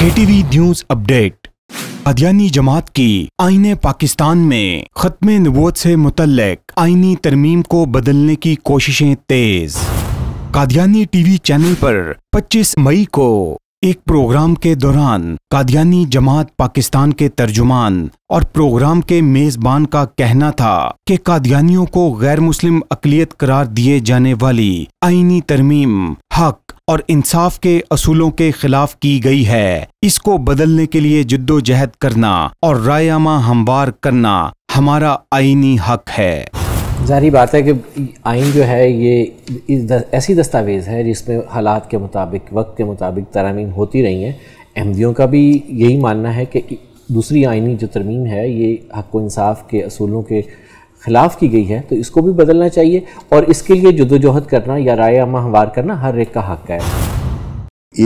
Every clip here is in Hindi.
केटीवी न्यूज अपडेट अदयानी जमात की आइन पाकिस्तान में खत्म नबोत से मुतलक आईनी तरमीम को बदलने की कोशिशें तेज कादियानी टीवी चैनल पर 25 मई को एक प्रोग्राम के दौरान कादियानी जमात पाकिस्तान के तर्जुमान और प्रोग्राम के मेजबान का कहना था कि कादियानियों को गैर मुस्लिम अकलियत करार दिए जाने वाली आइनी तरमीम हक और इंसाफ के असूलों के खिलाफ की गई है इसको बदलने के लिए जद्दोजहद करना और रायमा हमवार करना हमारा आइनी हक है जारी बात है कि आइन जो है ये ऐसी दस्तावेज़ है जिसमें हालात के मुताबिक वक्त के मुताबिक तरमीम होती रही हैं अहमदियों का भी यही मानना है कि दूसरी आइनी जो तरमीम है ये हक व इंसाफ के असूलों के खिलाफ की गई है तो इसको भी बदलना चाहिए और इसके लिए जदोजहद करना या राय माहवार करना हर एक का हक है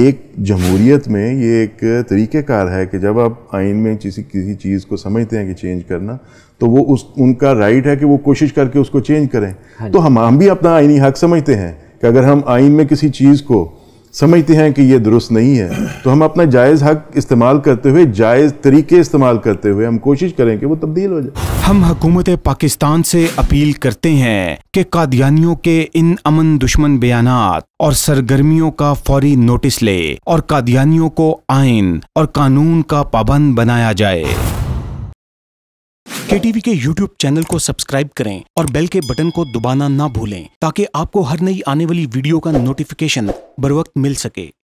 एक जमहूरीत में ये एक तरीक़ेकार है कि जब आप आइन में किसी किसी चीज़ को समझते हैं कि चेंज करना तो वो उस उनका राइट है कि वो कोशिश करके उसको चेंज करें हाँ तो हम हम भी अपना आइनी हक समझते हैं कि अगर हम आइन में किसी चीज़ को समझते हैं कि ये दुरुस्त नहीं है तो हम अपना जायज़ हक इस्तेमाल करते हुए जायज़ तरीके इस्तेमाल करते हुए हम कोशिश करें कि वो तब्दील हो जाए हम हकूमत पाकिस्तान से अपील करते हैं कि कादियानियों के इन अमन दुश्मन बयान और सरगर्मियों का फौरी नोटिस ले और कादियानियों को आइन और कानून का पाबंद बनाया जाए के के यूट्यूब चैनल को सब्सक्राइब करें और बेल के बटन को दबाना ना भूलें ताकि आपको हर नई आने वाली वीडियो का नोटिफिकेशन बर वक्त मिल सके